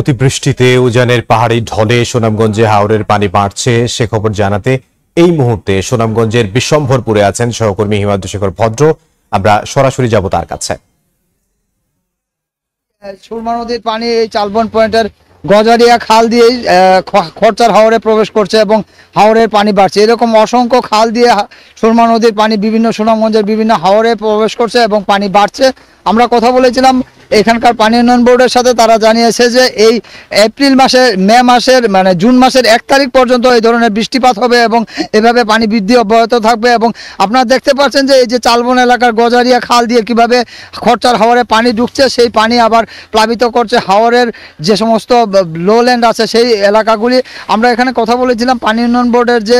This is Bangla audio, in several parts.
অতিবৃষ্টিতে উজানের পাহাড়ি ঢলে সুনামগঞ্জে হাওরের পানি বাড়ছে সে খবর জানাতে এই মুহূর্তে সুনামগঞ্জের বিশ্বম্ভরপুরে আছেন সহকর্মী হিমাদ্র শেখর ভদ্র আমরা সরাসরি যাব তার কাছে সুরমা নদীর পানি এই চালবন পয়েন্টের গজারিয়া খাল দিয়ে খরচার হাওড়ে প্রবেশ করছে এবং হাওরের পানি বাড়ছে এরকম অসংখ্য খাল দিয়ে সুরমা নদীর পানি বিভিন্ন সুনামগঞ্জের বিভিন্ন হাওড়ে প্রবেশ করছে এবং পানি বাড়ছে আমরা কথা বলেছিলাম এখানকার পানি উন্নয়ন বোর্ডের সাথে তারা জানিয়েছে যে এই এপ্রিল মাসের মে মাসের মানে জুন মাসের এক তারিখ পর্যন্ত এই ধরনের বৃষ্টিপাত হবে এবং এভাবে পানি বৃদ্ধি অব্যাহত থাকবে এবং আপনারা দেখতে পাচ্ছেন যে এই যে চালবন এলাকার গজারিয়া খাল দিয়ে কিভাবে খরচার হাওয়ারে পানি ঢুকছে সেই পানি আবার প্লাবিত করছে হাওয়ারের যে সমস্ত লো ল্যান্ড আছে সেই এলাকাগুলি আমরা এখানে কথা বলেছিলাম পানি উন্নয়ন বোর্ডের যে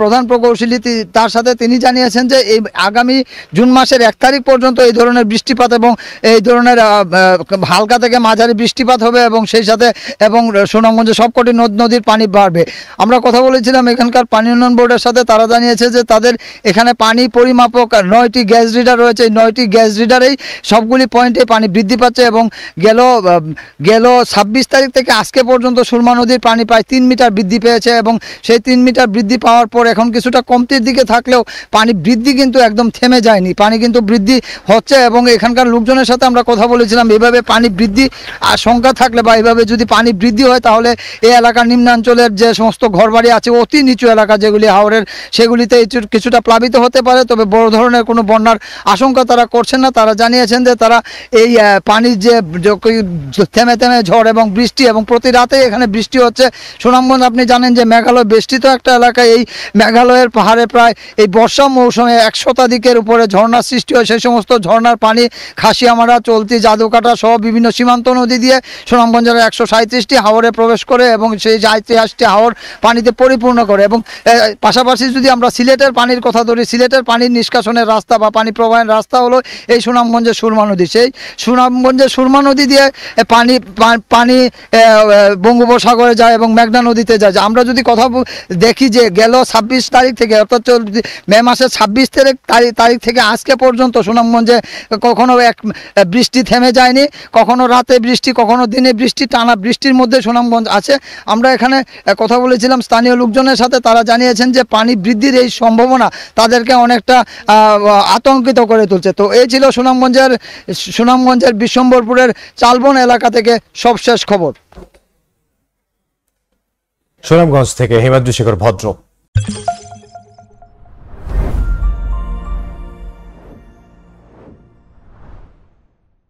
প্রধান প্রকৌশলী তার সাথে তিনি জানিয়েছেন যে এই আগামী জুন মাসের এক তারিখ পর্যন্ত এই ধরনের বৃষ্টিপাত এবং এই ধরনের হালকা থেকে মাঝারি বৃষ্টিপাত হবে এবং সেই সাথে এবং সুনামগঞ্জে সবকটি নদ নদীর পানি বাড়বে আমরা কথা বলেছিলাম এখানকার পানি উন্নয়ন বোর্ডের সাথে তারা জানিয়েছে যে তাদের এখানে পানি পরিমাপক নয়টি গ্যাস রিডার রয়েছে এই নয়টি গ্যাস রিডারেই সবগুলি পয়েন্টে পানি বৃদ্ধি পাচ্ছে এবং গেল গেল ছাব্বিশ তারিখ থেকে আজকে পর্যন্ত সুরমা নদীর পানি প্রায় তিন মিটার বৃদ্ধি পেয়েছে এবং সেই তিন মিটার বৃদ্ধি পাওয়ার পর এখন কিছুটা কমতির দিকে থাকলেও পানি বৃদ্ধি কিন্তু একদম থেমে যায়নি পানি কিন্তু বৃদ্ধি হচ্ছে এবং এখানকার লোকজনের সাথে আমরা কথা বলেছি বলেছিলাম এভাবে পানি বৃদ্ধি আশঙ্কা থাকলে বা এভাবে যদি পানি বৃদ্ধি হয় তাহলে এই এলাকার নিম্নাঞ্চলের যে সমস্ত ঘরবাড়ি আছে অতি নিচু এলাকা যেগুলি হাওড়ের সেগুলিতে কিছুটা প্লাবিত হতে পারে তবে বড় ধরনের কোনো বন্যার আশঙ্কা তারা করছেন না তারা জানিয়েছেন যে তারা এই পানির যে থেমে থেমে ঝড় এবং বৃষ্টি এবং প্রতি রাতে এখানে বৃষ্টি হচ্ছে সুনামগঞ্জ আপনি জানেন যে মেঘালয় বেষ্টিত একটা এলাকায় এই মেঘালয়ের পাহাড়ে প্রায় এই বর্ষা মৌসুমে এক শতাধিকের উপরে ঝর্ণার সৃষ্টি হয় সেই সমস্ত ঝর্ণার পানি খাসিয়ামারা চলতি যা ভাদুকাটা সহ বিভিন্ন সীমান্ত নদী দিয়ে সুনামগঞ্জ জেলার একশো সাঁত্রিশটি হাওড়ে প্রবেশ করে এবং সেই সাঁত্রিশটি হাওড় পানিতে পরিপূর্ণ করে এবং পাশাপাশি যদি আমরা সিলেটের পানির কথা ধরি সিলেটের পানির নিষ্কাশনের রাস্তা বা পানি প্রবাহের রাস্তা হলো এই সুনামগঞ্জের সুরমা নদী সেই সুনামগঞ্জের সুরমা নদী দিয়ে পানি পানি বঙ্গোপসাগরে যায় এবং মেঘনা নদীতে যায় আমরা যদি কথা দেখি যে গেল ছাব্বিশ তারিখ থেকে অর্থাৎ মে মাসের ছাব্বিশ তারিখ তারিখ থেকে আজকে পর্যন্ত সুনামগঞ্জে কখনো এক বৃষ্টি থেমে থেমে যায়নি কখনো রাতে বৃষ্টি কখনো দিনে বৃষ্টি টানা বৃষ্টির মধ্যে সুনামগঞ্জ আছে আমরা এখানে কথা বলেছিলাম স্থানীয় লোকজনের সাথে তারা জানিয়েছেন যে পানি বৃদ্ধির এই সম্ভাবনা তাদেরকে অনেকটা আতঙ্কিত করে তুলছে তো এই ছিল সুনামগঞ্জের সুনামগঞ্জের বিশ্বম্বরপুরের চালবন এলাকা থেকে সবশেষ খবর সুনামগঞ্জ থেকে হিমাদ্রি শেখর ভদ্র